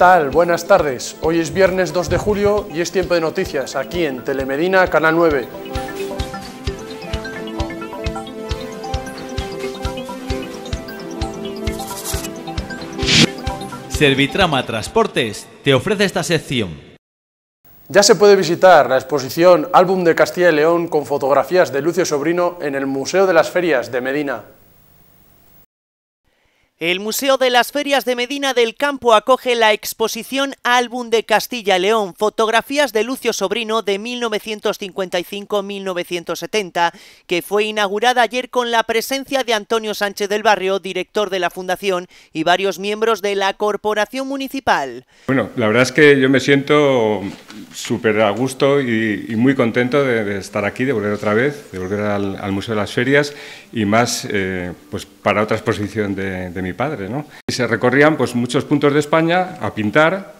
tal? Buenas tardes. Hoy es viernes 2 de julio y es tiempo de noticias aquí en Telemedina, Canal 9. Servitrama Transportes te ofrece esta sección. Ya se puede visitar la exposición Álbum de Castilla y León con fotografías de Lucio Sobrino en el Museo de las Ferias de Medina. El Museo de las Ferias de Medina del Campo acoge la exposición Álbum de Castilla León, fotografías de Lucio Sobrino de 1955-1970, que fue inaugurada ayer con la presencia de Antonio Sánchez del Barrio, director de la Fundación, y varios miembros de la Corporación Municipal. Bueno, la verdad es que yo me siento súper a gusto y, muy contento de, estar aquí, de volver otra vez, de volver al, Museo de las Ferias y más eh, pues para otra exposición de, de mi mi padre. ¿no? Y se recorrían pues, muchos puntos de España a pintar,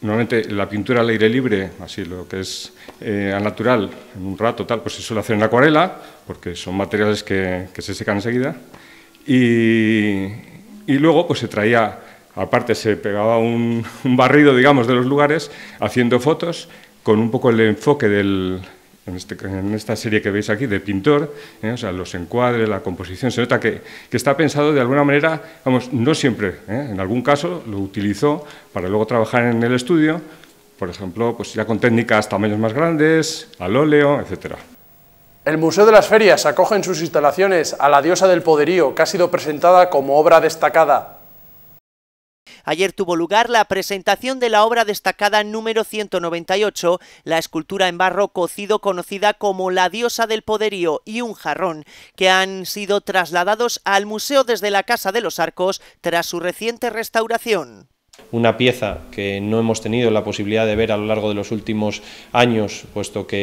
normalmente la pintura al aire libre, así lo que es eh, natural, en un rato tal, pues se suele hacer en acuarela, porque son materiales que, se secan enseguida. Y, y, luego pues se traía, aparte se pegaba un barrido, digamos, de los lugares, haciendo fotos con un poco el enfoque del, este, en, esta serie que veis aquí de pintor, ¿eh? los encuadres, la composición, se nota que, está pensado de alguna manera, vamos, no siempre, ¿eh? en algún caso lo utilizó para luego trabajar en el estudio, por ejemplo, pues ya con técnicas tamaños más grandes, al óleo, etc. El Museo de las Ferias acoge en sus instalaciones a la diosa del poderío, que ha sido presentada como obra destacada Ayer tuvo lugar la presentación de la obra destacada número 198, la escultura en barro cocido conocida como la diosa del poderío y un jarrón, que han sido trasladados al museo desde la Casa de los Arcos tras su reciente restauración una pieza que no hemos tenido la posibilidad de ver a lo largo de los últimos años, puesto que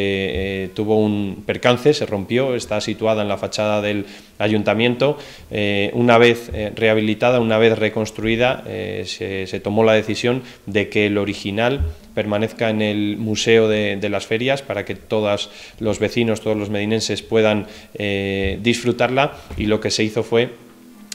eh, tuvo un percance, se rompió, está situada en la fachada del ayuntamiento. Eh, una vez eh, rehabilitada, una vez reconstruida, se, tomó la decisión de que el original permanezca en el Museo de, de las Ferias para que todos los vecinos, todos los medinenses puedan disfrutarla y lo que se hizo fue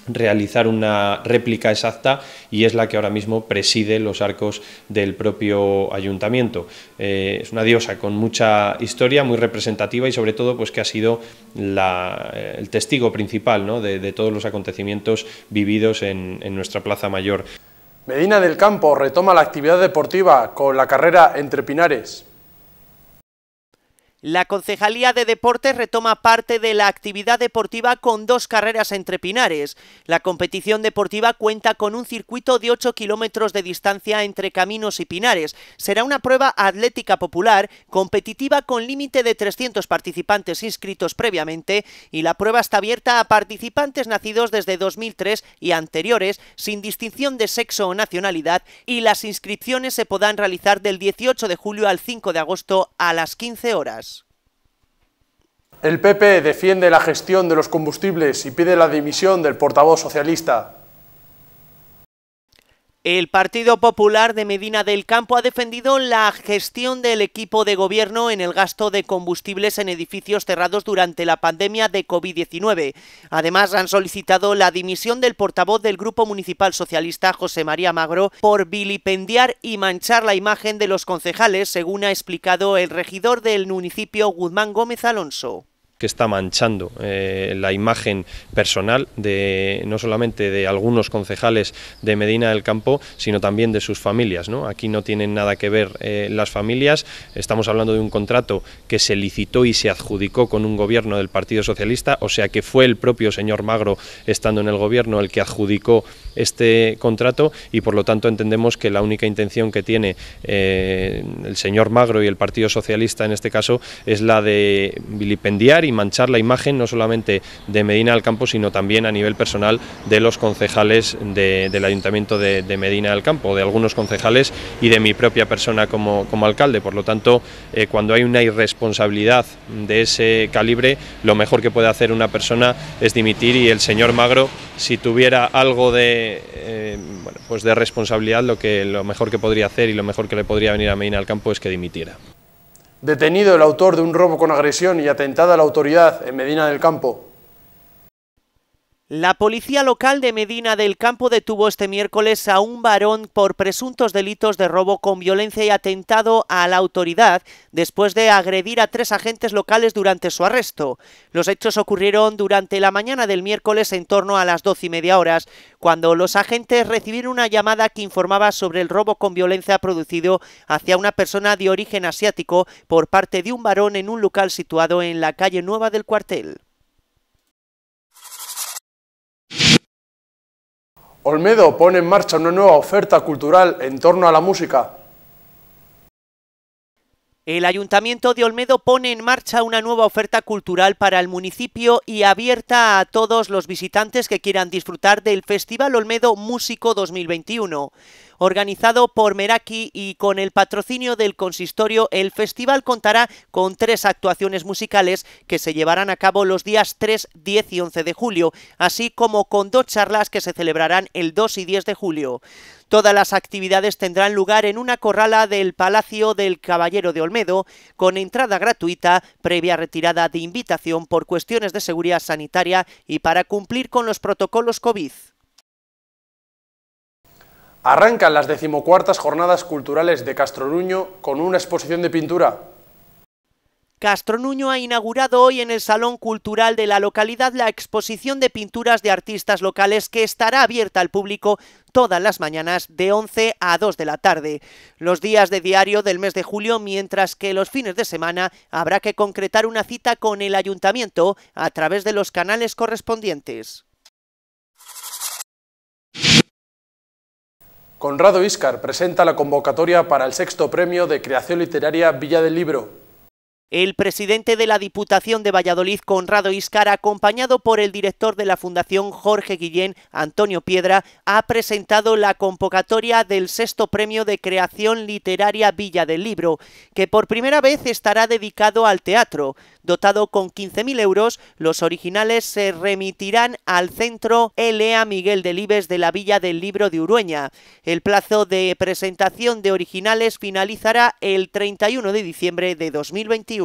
realizar una réplica exacta y es la que ahora mismo preside los arcos del propio ayuntamiento. Eh, es una diosa con mucha historia, muy representativa y sobre todo pues que ha sido la, eh, el testigo principal ¿no? de, todos los acontecimientos vividos en nuestra Plaza Mayor. Medina del Campo retoma la actividad deportiva con la carrera entre Pinares. La Concejalía de Deportes retoma parte de la actividad deportiva con dos carreras entre pinares. La competición deportiva cuenta con un circuito de 8 kilómetros de distancia entre caminos y pinares. Será una prueba atlética popular, competitiva con límite de 300 participantes inscritos previamente y la prueba está abierta a participantes nacidos desde 2003 y anteriores, sin distinción de sexo o nacionalidad y las inscripciones se podrán realizar del 18 de julio al 5 de agosto a las 15 horas. El PP defiende la gestión de los combustibles y pide la dimisión del portavoz socialista. El Partido Popular de Medina del Campo ha defendido la gestión del equipo de gobierno en el gasto de combustibles en edificios cerrados durante la pandemia de COVID-19. Además, han solicitado la dimisión del portavoz del Grupo Municipal Socialista, José María Magro, por vilipendiar y manchar la imagen de los concejales, según ha explicado el regidor del municipio, Guzmán Gómez Alonso que está manchando eh, la imagen personal de no solamente de algunos concejales de Medina del Campo, sino también de sus familias. ¿no? Aquí no tienen nada que ver eh, las familias. Estamos hablando de un contrato que se licitó y se adjudicó con un gobierno del Partido Socialista, o sea que fue el propio señor Magro, estando en el gobierno, el que adjudicó este contrato y por lo tanto entendemos que la única intención que tiene eh, el señor Magro y el Partido Socialista en este caso es la de vilipendiar manchar la imagen no solamente de Medina del Campo, sino también a nivel personal de los concejales del Ayuntamiento de, Medina del Campo, de algunos concejales y de mi propia persona como, alcalde. Por lo tanto, eh, cuando hay una irresponsabilidad de ese calibre, lo mejor que puede hacer una persona es dimitir y el señor Magro, si tuviera algo de, eh, pues de responsabilidad, lo, que, lo mejor que podría hacer y lo mejor que le podría venir a Medina del Campo es que dimitiera detenido el autor de un robo con agresión y atentada a la autoridad en Medina del Campo, la policía local de Medina del Campo detuvo este miércoles a un varón por presuntos delitos de robo con violencia y atentado a la autoridad después de agredir a tres agentes locales durante su arresto. Los hechos ocurrieron durante la mañana del miércoles en torno a las doce y media horas, cuando los agentes recibieron una llamada que informaba sobre el robo con violencia producido hacia una persona de origen asiático por parte de un varón en un local situado en la calle Nueva del Cuartel. Olmedo pone en marcha una nueva oferta cultural en torno a la música. El Ayuntamiento de Olmedo pone en marcha una nueva oferta cultural para el municipio y abierta a todos los visitantes que quieran disfrutar del Festival Olmedo Músico 2021 organizado por Meraki y con el patrocinio del consistorio, el festival contará con tres actuaciones musicales que se llevarán a cabo los días 3, 10 y 11 de julio, así como con dos charlas que se celebrarán el 2 y 10 de julio. Todas las actividades tendrán lugar en una corrala del Palacio del Caballero de Olmedo, con entrada gratuita, previa retirada de invitación por cuestiones de seguridad sanitaria y para cumplir con los protocolos COVID. Arrancan las decimocuartas jornadas culturales de Castronuño con una exposición de pintura. Castronuño ha inaugurado hoy en el Salón Cultural de la localidad la exposición de pinturas de artistas locales que estará abierta al público todas las mañanas de 11 a 2 de la tarde, los días de diario del mes de julio, mientras que los fines de semana habrá que concretar una cita con el ayuntamiento a través de los canales correspondientes. Conrado Iscar presenta la convocatoria para el sexto premio de creación literaria Villa del Libro. El presidente de la Diputación de Valladolid, Conrado Iscar, acompañado por el director de la Fundación Jorge Guillén, Antonio Piedra, ha presentado la convocatoria del sexto premio de creación literaria Villa del Libro, que por primera vez estará dedicado al teatro. Dotado con 15.000 euros, los originales se remitirán al centro Elea Miguel Delibes de la Villa del Libro de Urueña. El plazo de presentación de originales finalizará el 31 de diciembre de 2021.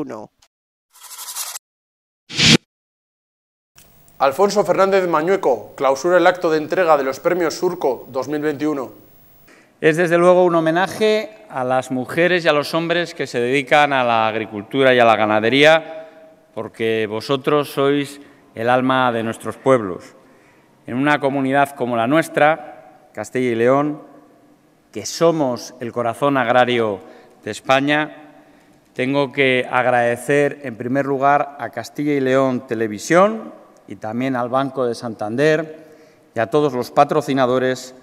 Alfonso Fernández Mañueco clausura el acto de entrega de los premios Surco 2021. Es desde luego un homenaje a las mujeres y a los hombres que se dedican a la agricultura y a la ganadería, porque vosotros sois el alma de nuestros pueblos. En una comunidad como la nuestra, Castilla y León, que somos el corazón agrario de España, tengo que agradecer en primer lugar a Castilla y León Televisión y también al Banco de Santander y a todos los patrocinadores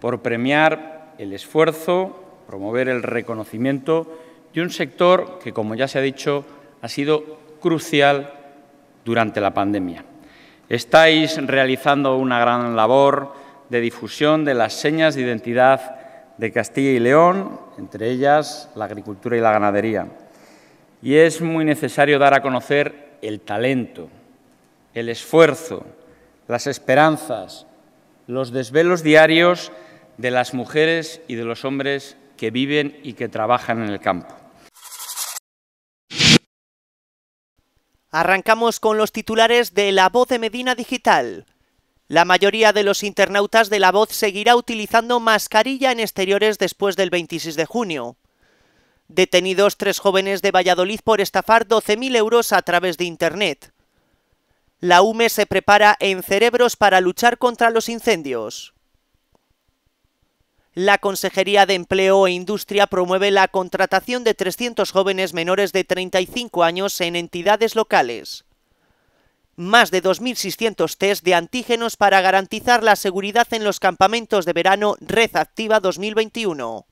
por premiar el esfuerzo, promover el reconocimiento de un sector que, como ya se ha dicho, ha sido crucial durante la pandemia. Estáis realizando una gran labor de difusión de las señas de identidad de Castilla y León, entre ellas la agricultura y la ganadería. Y es muy necesario dar a conocer el talento, el esfuerzo, las esperanzas, los desvelos diarios de las mujeres y de los hombres que viven y que trabajan en el campo. Arrancamos con los titulares de La Voz de Medina Digital. La mayoría de los internautas de La Voz seguirá utilizando mascarilla en exteriores después del 26 de junio. Detenidos tres jóvenes de Valladolid por estafar 12.000 euros a través de Internet. La UME se prepara en Cerebros para luchar contra los incendios. La Consejería de Empleo e Industria promueve la contratación de 300 jóvenes menores de 35 años en entidades locales. Más de 2.600 test de antígenos para garantizar la seguridad en los campamentos de verano Red Activa 2021.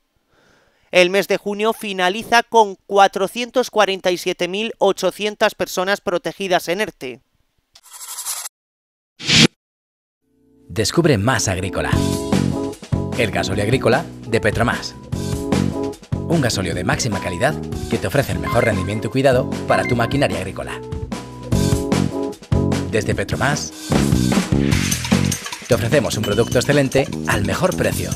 El mes de junio finaliza con 447.800 personas protegidas en ERTE. Descubre más agrícola. El gasóleo agrícola de Petromás. Un gasóleo de máxima calidad que te ofrece el mejor rendimiento y cuidado para tu maquinaria agrícola. Desde Petromás te ofrecemos un producto excelente al mejor precio.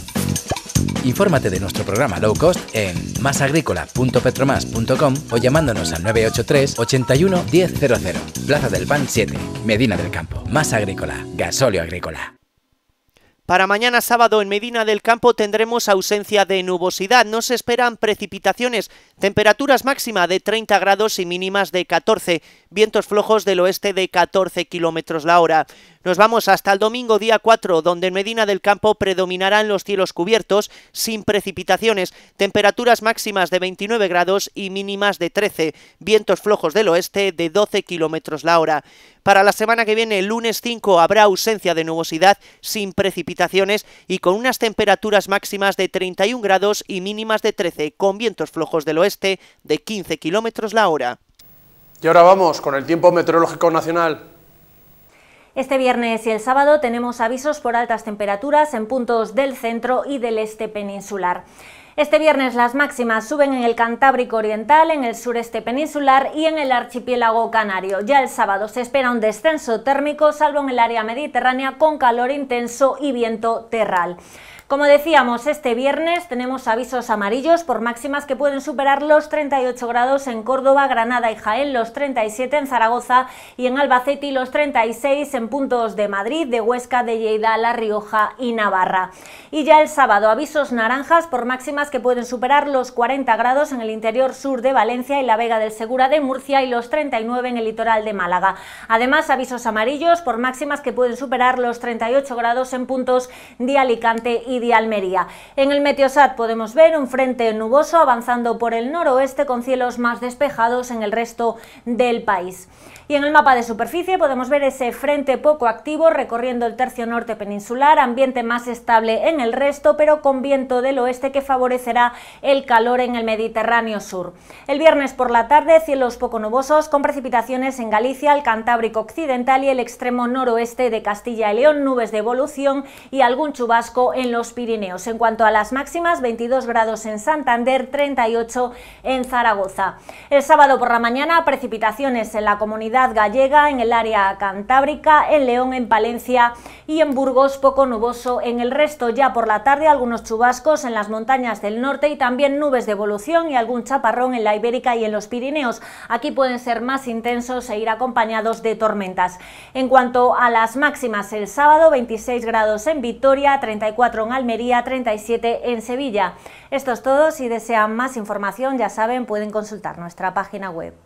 Infórmate de nuestro programa low cost en masagrícola.petromas.com o llamándonos al 983 81 100. Plaza del Pan 7, Medina del Campo. Más Agrícola, gasóleo agrícola. Para mañana sábado en Medina del Campo tendremos ausencia de nubosidad, no se esperan precipitaciones, temperaturas máxima de 30 grados y mínimas de 14, vientos flojos del oeste de 14 kilómetros la hora. Nos vamos hasta el domingo día 4, donde en Medina del Campo predominarán los cielos cubiertos, sin precipitaciones, temperaturas máximas de 29 grados y mínimas de 13, vientos flojos del oeste de 12 kilómetros la hora. Para la semana que viene, el lunes 5, habrá ausencia de nubosidad, sin precipitaciones y con unas temperaturas máximas de 31 grados y mínimas de 13, con vientos flojos del oeste de 15 kilómetros la hora. Y ahora vamos con el tiempo meteorológico nacional. Este viernes y el sábado tenemos avisos por altas temperaturas en puntos del centro y del este peninsular. Este viernes las máximas suben en el Cantábrico Oriental, en el sureste peninsular y en el archipiélago canario. Ya el sábado se espera un descenso térmico, salvo en el área mediterránea, con calor intenso y viento terral. Como decíamos, este viernes tenemos avisos amarillos por máximas que pueden superar los 38 grados en Córdoba, Granada y Jaén, los 37 en Zaragoza y en Albacete y los 36 en puntos de Madrid, de Huesca, de Lleida, La Rioja y Navarra. Y ya el sábado, avisos naranjas por máximas que pueden superar los 40 grados en el interior sur de Valencia y la Vega del Segura de Murcia y los 39 en el litoral de Málaga. Además, avisos amarillos por máximas que pueden superar los 38 grados en puntos de Alicante y de Almería. En el Meteosat podemos ver un frente nuboso avanzando por el noroeste con cielos más despejados en el resto del país. Y en el mapa de superficie podemos ver ese frente poco activo recorriendo el tercio norte peninsular, ambiente más estable en el resto, pero con viento del oeste que favorecerá el calor en el Mediterráneo sur. El viernes por la tarde, cielos poco nubosos con precipitaciones en Galicia, el Cantábrico occidental y el extremo noroeste de Castilla y León, nubes de evolución y algún chubasco en los Pirineos. En cuanto a las máximas, 22 grados en Santander, 38 en Zaragoza. El sábado por la mañana, precipitaciones en la comunidad gallega, en el área cantábrica, en León, en Palencia y en Burgos, poco nuboso en el resto. Ya por la tarde, algunos chubascos en las montañas del norte y también nubes de evolución y algún chaparrón en la Ibérica y en los Pirineos. Aquí pueden ser más intensos e ir acompañados de tormentas. En cuanto a las máximas, el sábado 26 grados en Vitoria, 34 en Almería, 37 en Sevilla. Esto es todo. Si desean más información, ya saben, pueden consultar nuestra página web.